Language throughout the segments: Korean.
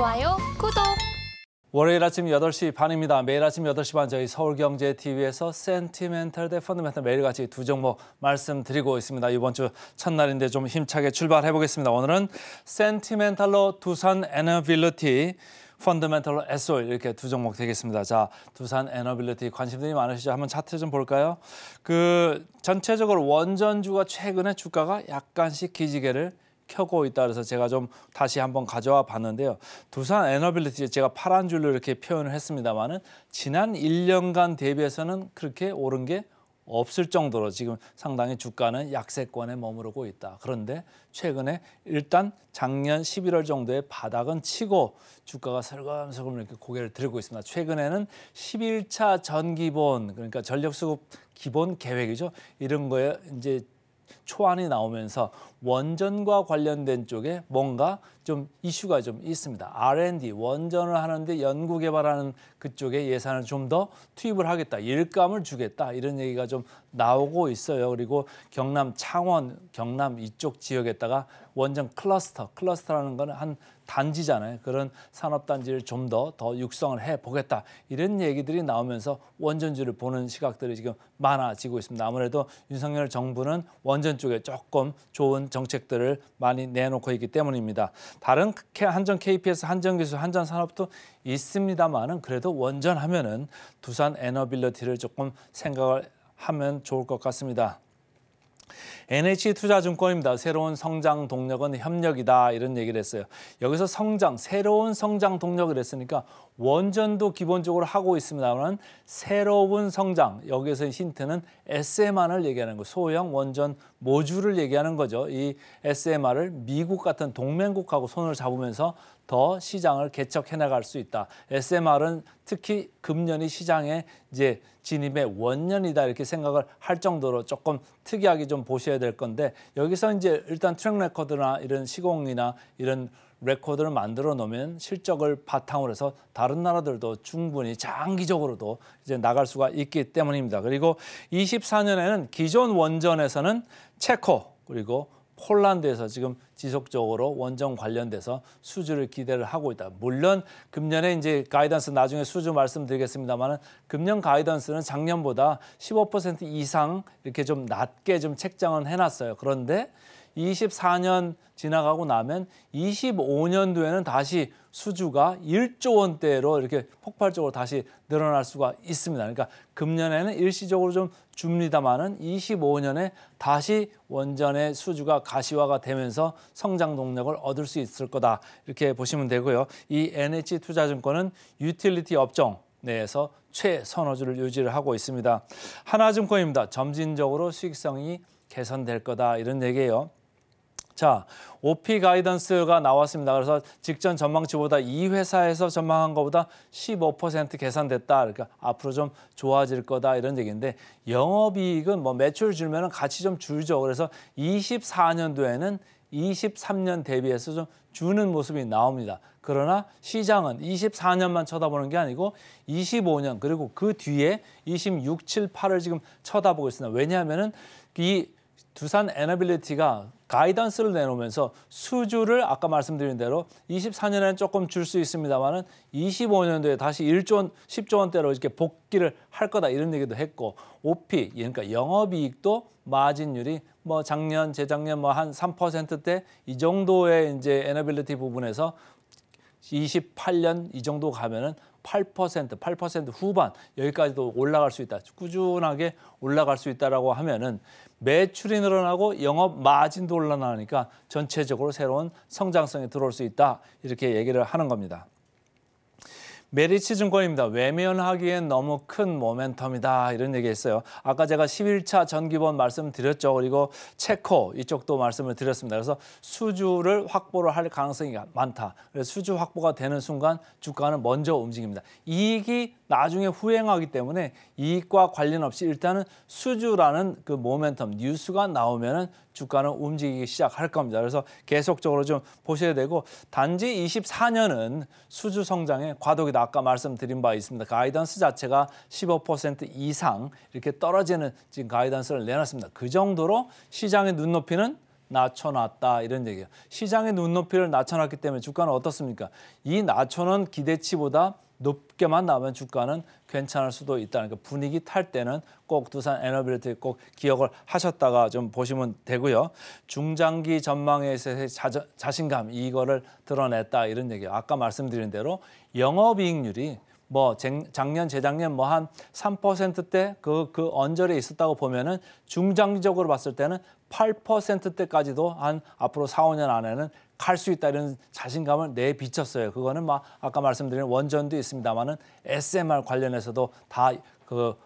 좋아요, 구독. 월요일 아침 8시 반입니다. 매일 아침 8시 반 저희 서울경제TV에서 센티멘탈 대 펀드멘탈 매일같이 두 종목 말씀드리고 있습니다. 이번 주 첫날인데 좀 힘차게 출발해 보겠습니다. 오늘은 센티멘탈로 두산 에너빌리티 펀드멘털로 SO 이렇게 두 종목 되겠습니다. 자, 두산 에너빌리티 관심들이 많으시죠? 한번 차트 좀 볼까요? 그 전체적으로 원전주가 최근에 주가가 약간씩 기지개를 켜고 있다 그래서 제가 좀 다시 한번 가져와 봤는데요. 두산 에너빌리티 제가 파란 줄로 이렇게 표현을 했습니다만은 지난 1년간 대비해서는 그렇게 오른 게 없을 정도로 지금 상당히 주가는 약세권에 머무르고 있다. 그런데 최근에 일단 작년 11월 정도에 바닥은 치고 주가가 설금설금 이렇게 고개를 들고 있습니다. 최근에는 11차 전기본 그러니까 전력 수급 기본 계획이죠. 이런 거에 이제 초안이 나오면서 원전과 관련된 쪽에 뭔가 좀 이슈가 좀 있습니다. R&D 원전을 하는데 연구 개발하는 그쪽에 예산을 좀 더 투입을 하겠다. 일감을 주겠다. 이런 얘기가 좀 나오고 있어요. 그리고 경남 창원, 경남 이쪽 지역에다가 원전 클러스터, 클러스터라는 거한 단지잖아요. 그런 산업단지를 좀 더더 더 육성을 해보겠다. 이런 얘기들이 나오면서 원전주를 보는 시각들이 지금 많아지고 있습니다. 아무래도 윤석열 정부는 원전 쪽에 조금 좋은 정책들을 많이 내놓고 있기 때문입니다. 다른 한전 KPS, 한전기술, 한전산업도 있습니다만은 그래도 원전 하면은 두산 에너빌리티를 조금 생각을 하면 좋을 것 같습니다. NH투자증권입니다. E 새로운 성장 동력은 협력이다 이런 얘기를 했어요. 여기서 성장, 새로운 성장 동력을 했으니까 원전도 기본적으로 하고 있습니다만 새로운 성장, 여기서 힌트는 SMR을 얘기하는 거, 예요 소형 원전 모듈을 얘기하는 거죠. 이 SMR을 미국 같은 동맹국하고 손을 잡으면서 더 시장을 개척해 나갈 수 있다. SMR은 특히 금년이 시장에 이제 진입의 원년이다 이렇게 생각을 할 정도로 조금 특이하게 좀 보셔야 될 건데 여기서 이제 일단 트랙 레코드나 이런 시공이나 이런 레코드를 만들어 놓으면 실적을 바탕으로 해서 다른 나라들도 충분히 장기적으로도 이제 나갈 수가 있기 때문입니다. 그리고 24년에는 기존 원전에서는 체코 그리고 폴란드에서 지금 지속적으로 원정 관련돼서 수주를 기대를 하고 있다. 물론 금년에 이제 가이던스 나중에 수주 말씀드리겠습니다만은 금년 가이던스는 작년보다 15% 이상 이렇게 좀 낮게 좀 책정은 해놨어요. 그런데 24년 지나가고 나면 25년도에는 다시 수주가 1조 원대로 이렇게 폭발적으로 다시 늘어날 수가 있습니다. 그러니까 금년에는 일시적으로 좀 줍니다만은 25년에 다시 원전의 수주가 가시화가 되면서 성장 동력을 얻을 수 있을 거다. 이렇게 보시면 되고요. 이 NH투자증권은 유틸리티 업종 내에서 최선호주를 유지를 하고 있습니다. 하나증권입니다. 점진적으로 수익성이 개선될 거다 이런 얘기예요. 자, OP 가이던스가 나왔습니다. 그래서 직전 전망치보다 이 회사에서 전망한 것보다 15% 계산됐다. 그러니까 앞으로 좀 좋아질 거다 이런 얘기인데 영업이익은 뭐 매출 줄면은 같이 좀 줄죠. 그래서 24년도에는 23년 대비해서 좀 주는 모습이 나옵니다. 그러나 시장은 24년만 쳐다보는 게 아니고 25년 그리고 그 뒤에 26, 7, 8을 지금 쳐다보고 있습니다. 왜냐하면 은이 두산 에너빌리티가 가이던스를 내놓으면서 수주를 아까 말씀드린 대로 24년에는 조금 줄 수 있습니다만은 25년도에 다시 1조 원, 10조 원대로 이렇게 복귀를 할 거다 이런 얘기도 했고 OP 그러니까 영업이익도 마진율이 뭐 작년 재작년 뭐 한 3%대 이 정도의 이제 에너빌리티 부분에서 28년 이 정도 가면은 8%, 8% 후반 여기까지도 올라갈 수 있다. 꾸준하게 올라갈 수 있다라고 하면은 매출이 늘어나고 영업 마진도 올라나니까 전체적으로 새로운 성장성이 들어올 수 있다 이렇게 얘기를 하는 겁니다. 메리츠 증권입니다. 외면하기엔 너무 큰 모멘텀이다 이런 얘기했어요. 아까 제가 11차 전기본 말씀드렸죠. 그리고 체코 이쪽도 말씀을 드렸습니다. 그래서 수주를 확보를 할 가능성이 많다. 그래서 수주 확보가 되는 순간 주가는 먼저 움직입니다. 이익이 나중에 후행하기 때문에 이익과 관련 없이 일단은 수주라는 그 모멘텀 뉴스가 나오면은 주가는 움직이기 시작할 겁니다. 그래서 계속적으로 좀 보셔야 되고 단지 24년은 수주 성장의 과도기다. 아까 말씀드린 바 있습니다. 가이던스 자체가 15% 이상 이렇게 떨어지는 지금 가이던스를 내놨습니다. 그 정도로 시장의 눈높이는 낮춰놨다 이런 얘기예요. 시장의 눈높이를 낮춰놨기 때문에 주가는 어떻습니까? 이 낮춰놓은 기대치보다 높게만 나오면 주가는 괜찮을 수도 있다. 는그 분위기 탈 때는 꼭 두산 에너빌리티 꼭 기억을 하셨다가 좀 보시면 되고요. 중장기 전망에 있어서의 자저, 자신감 이거를 드러냈다 이런 얘기 아까 말씀드린 대로 영업이익률이 뭐 작년 재작년 뭐 한 3%대 그그 그 언저리에 있었다고 보면은 중장기적으로 봤을 때는 8%대까지도 한 앞으로 4, 5년 안에는 갈수 있다 이런 자신감을 내비쳤어요. 그거는 막 아까 말씀드린 원전도 있습니다만은 SMR 관련해서도 다그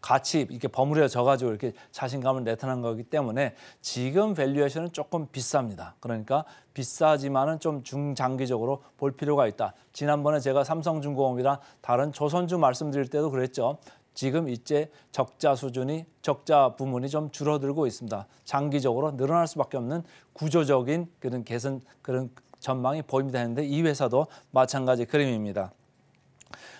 같이 이렇게 버무려져 가지고 이렇게 자신감을 나타난 거기 때문에 지금 밸류에이션은 조금 비쌉니다. 그러니까 비싸지만은 좀 중장기적으로 볼 필요가 있다. 지난번에 제가 삼성중공업이랑 다른 조선주 말씀드릴 때도 그랬죠. 지금 이제 적자 수준이 적자 부문이 좀 줄어들고 있습니다. 장기적으로 늘어날 수밖에 없는 구조적인 그런 개선 그런 전망이 보입니다 했는데 이 회사도 마찬가지 그림입니다.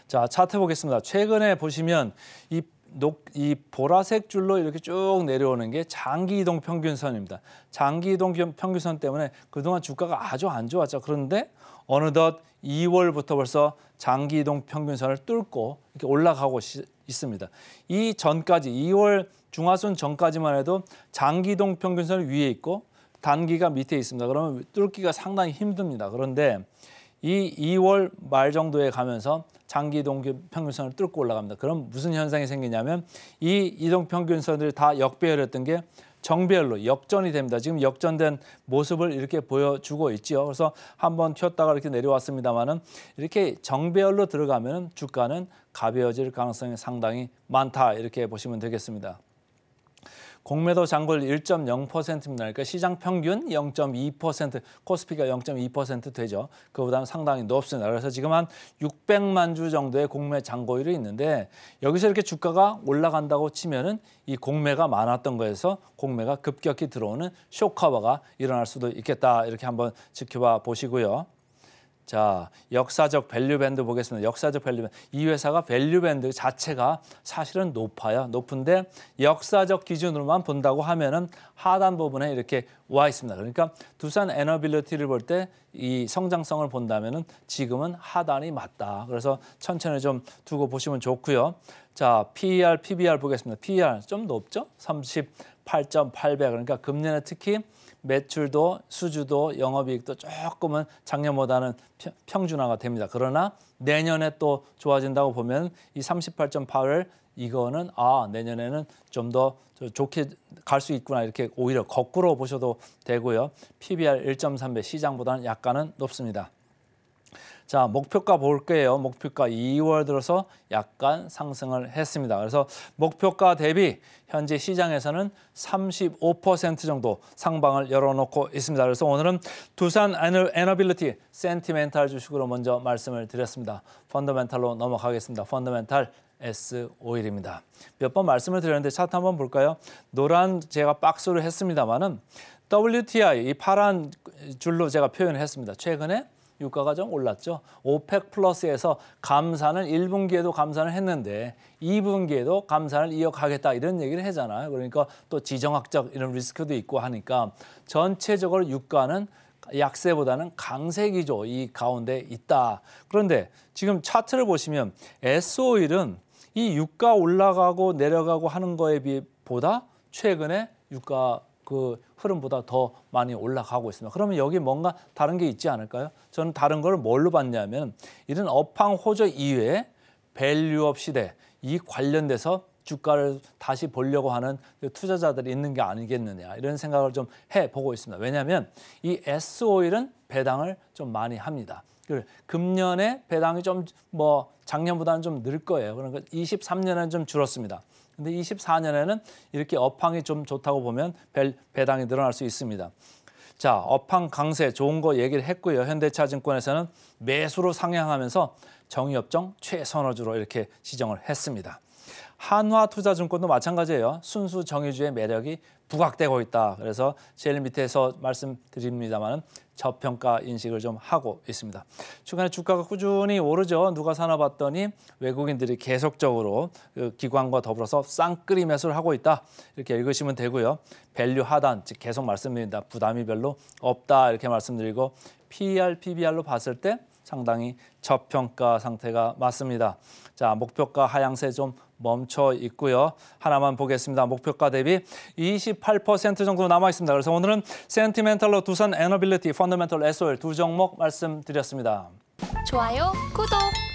자, 차트 보겠습니다. 최근에 보시면 이 녹, 이 보라색 줄로 이렇게 쭉 내려오는 게 장기 이동 평균선입니다. 장기 이동 평균선 때문에 그동안 주가가 아주 안 좋았죠. 그런데 어느덧 2월부터 벌써 장기 이동 평균선을 뚫고 이렇게 올라가고 시, 있습니다. 이 전까지 2월 중하순 전까지만 해도 장기동 평균선 위에 있고 단기가 밑에 있습니다. 그러면 뚫기가 상당히 힘듭니다. 그런데 이 2월 말 정도에 가면서 장기 동 평균선을 뚫고 올라갑니다. 그럼 무슨 현상이 생기냐면 이 이동 평균선을 다 역배열했던 게 정별로 역전이 됩니다. 지금 역전된 모습을 이렇게 보여주고 있지 그래서 한번 튀었다가 이렇게 내려왔습니다만은 이렇게 정배열로 들어가면 주가는 가벼워질 가능성이 상당히 많다 이렇게 보시면 되겠습니다. 공매도 잔고율 1.0%입니다. 그러니까 시장 평균 0.2%, 코스피가 0.2% 되죠. 그보다는 상당히 높습니다. 그래서 지금 한 600만 주 정도의 공매 잔고율이 있는데 여기서 이렇게 주가가 올라간다고 치면은 이 공매가 많았던 거에서 공매가 급격히 들어오는 쇼커버가 일어날 수도 있겠다. 이렇게 한번 지켜봐 보시고요. 자, 역사적 밸류밴드 보겠습니다. 역사적 밸류밴드. 이 회사가 밸류밴드 자체가 사실은 높아요. 높은데 역사적 기준으로만 본다고 하면은 하단 부분에 이렇게 와 있습니다. 그러니까 두산 에너빌리티를 볼 때 이 성장성을 본다면은 지금은 하단이 맞다. 그래서 천천히 좀 두고 보시면 좋고요. 자, PER, PBR 보겠습니다. PER 좀 높죠? 38.8배. 그러니까 금년에 특히 매출도 수주도 영업이익도 조금은 작년보다는 평준화가 됩니다. 그러나 내년에 또 좋아진다고 보면 이 38.8을 이거는 아 내년에는 좀 더 좋게 갈 수 있구나 이렇게 오히려 거꾸로 보셔도 되고요. PBR 1.3배 시장보다는 약간은 높습니다. 자, 목표가 볼게요. 목표가 2월 들어서 약간 상승을 했습니다. 그래서 목표가 대비 현재 시장에서는 35% 정도 상방을 열어놓고 있습니다. 그래서 오늘은 두산 에너빌리티 센티멘탈 주식으로 먼저 말씀을 드렸습니다. 펀더멘탈로 넘어가겠습니다. 펀더멘탈 S 5일입니다몇 번 말씀을 드렸는데 차트 한번 볼까요? 노란 제가 박스로 했습니다마는 WTI 이 파란 줄로 제가 표현을 했습니다. 최근에 유가가 좀 올랐죠. 오펙 플러스에서 감산을 1분기에도 감산을 했는데 2분기에도 감산을 이어가겠다 이런 얘기를 하잖아요. 그러니까 또 지정학적 이런 리스크도 있고 하니까 전체적으로 유가는 약세보다는 강세 기조 이 가운데 있다. 그런데 지금 차트를 보시면 S-오일은 이 유가 올라가고 내려가고 하는 거에 비해 보다 최근에 유가 그 흐름보다 더 많이 올라가고 있습니다. 그러면 여기 뭔가 다른 게 있지 않을까요? 저는 다른 걸 뭘로 봤냐면 이런 업황 호조 이외에 밸류업 시대 이 관련돼서 주가를 다시 보려고 하는 투자자들이 있는 게 아니겠느냐 이런 생각을 좀 해보고 있습니다. 왜냐하면 이 S 오일은 배당을 좀 많이 합니다. 그 금년에 배당이 좀 뭐 작년보다는 좀 늘 거예요. 그러니까 23년에는 좀 줄었습니다. 근데 24년에는 이렇게 업황이 좀 좋다고 보면 배당이 늘어날 수 있습니다. 자, 업황 강세 좋은 거 얘기를 했고요. 현대차증권에서는 매수로 상향하면서 정의업종 최선호주로 이렇게 지정을 했습니다. 한화투자증권도 마찬가지예요. 순수 정의주의 매력이 부각되고 있다. 그래서 제일 밑에서 말씀드립니다만은 저평가 인식을 좀 하고 있습니다. 최근에 주가가 꾸준히 오르죠. 누가 사나 봤더니 외국인들이 계속적으로 그 기관과 더불어서 쌍끌이 매수를 하고 있다. 이렇게 읽으시면 되고요. 밸류 하단, 즉 계속 말씀드린다. 부담이 별로 없다. 이렇게 말씀드리고 p r PBR로 봤을 때 상당히 저평가 상태가 맞습니다. 자, 목표가 하향세 좀 멈춰 있고요. 하나만 보겠습니다. 목표가 대비 28% 정도 남아 있습니다. 그래서 오늘은 센티멘탈로 두산 에너빌리티, 펀더멘털 SOL 두 종목 말씀드렸습니다. 좋아요, 구독.